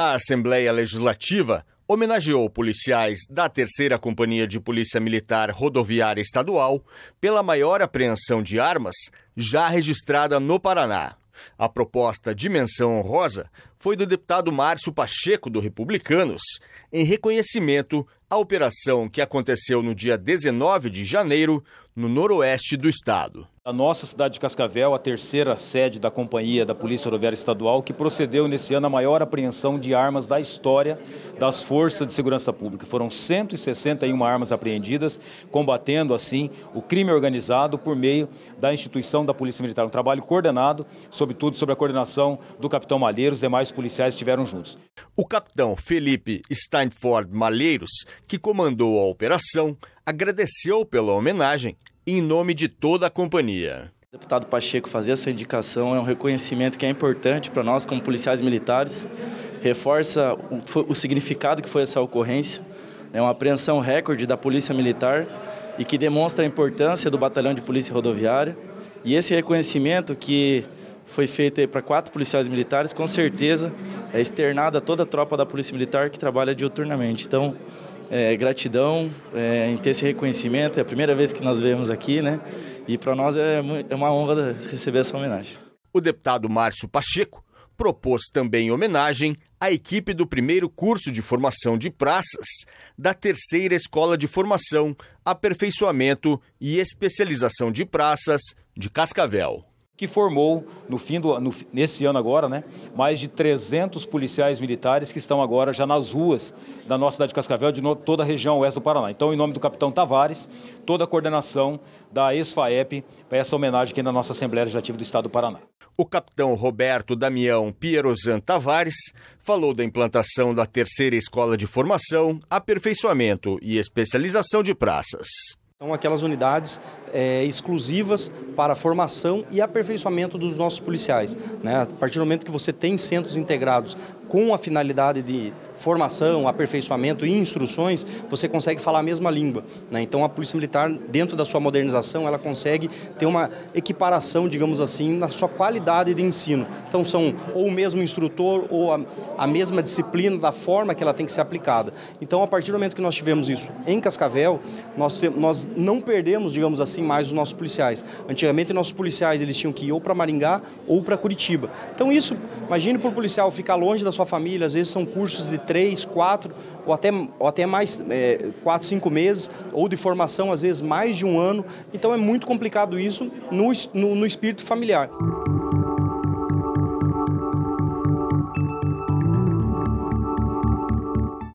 A Assembleia Legislativa homenageou policiais da Terceira Companhia de Polícia Militar Rodoviária Estadual pela maior apreensão de armas já registrada no Paraná. A proposta de menção honrosa foi do deputado Márcio Pacheco, do Republicanos, em reconhecimento à operação que aconteceu no dia 19 de janeiro, no noroeste do estado. A nossa cidade de Cascavel, a terceira sede da Companhia da Polícia Rodoviária Estadual, que procedeu nesse ano a maior apreensão de armas da história das Forças de Segurança Pública. Foram 161 armas apreendidas, combatendo assim o crime organizado por meio da instituição da Polícia Militar. Um trabalho coordenado, sobretudo sobre a coordenação do capitão Malheiro, os demais policiais estiveram juntos. O capitão Felipe Steinford Malheiros, que comandou a operação, agradeceu pela homenagem em nome de toda a companhia. O deputado Pacheco fazer essa indicação é um reconhecimento que é importante para nós como policiais militares, reforça o, o significado que foi essa ocorrência, é uma apreensão recorde da Polícia Militar e que demonstra a importância do Batalhão de Polícia Rodoviária. E esse reconhecimento que foi feito para quatro policiais militares, com certeza é externado a toda a tropa da Polícia Militar que trabalha diuturnamente. Então, é, gratidão é, em ter esse reconhecimento. É a primeira vez que nós vemos aqui, né? E para nós é, é uma honra receber essa homenagem. O deputado Márcio Pacheco propôs também homenagem à equipe do primeiro curso de formação de praças da terceira escola de formação, aperfeiçoamento e especialização de praças de Cascavel que formou no fim do no, nesse ano agora, né, mais de 300 policiais militares que estão agora já nas ruas da nossa cidade de Cascavel, de no, toda a região oeste do Paraná. Então, em nome do capitão Tavares, toda a coordenação da ESFAEP para essa homenagem aqui na nossa Assembleia Legislativa do Estado do Paraná. O capitão Roberto Damião Pierozan Tavares falou da implantação da terceira escola de formação, aperfeiçoamento e especialização de praças. São então, aquelas unidades é, exclusivas para formação e aperfeiçoamento dos nossos policiais. Né? A partir do momento que você tem centros integrados com a finalidade de formação, aperfeiçoamento e instruções, você consegue falar a mesma língua. Né? Então a Polícia Militar, dentro da sua modernização, ela consegue ter uma equiparação, digamos assim, na sua qualidade de ensino. Então são ou o mesmo instrutor ou a, a mesma disciplina da forma que ela tem que ser aplicada. Então a partir do momento que nós tivemos isso em Cascavel, nós, nós não perdemos, digamos assim, mais os nossos policiais. Antigamente nossos policiais eles tinham que ir ou para Maringá ou para Curitiba. Então isso, imagine para o policial ficar longe da sua sua família, às vezes são cursos de três, quatro ou até, ou até mais é, quatro, cinco meses, ou de formação às vezes mais de um ano. Então é muito complicado isso no, no, no espírito familiar.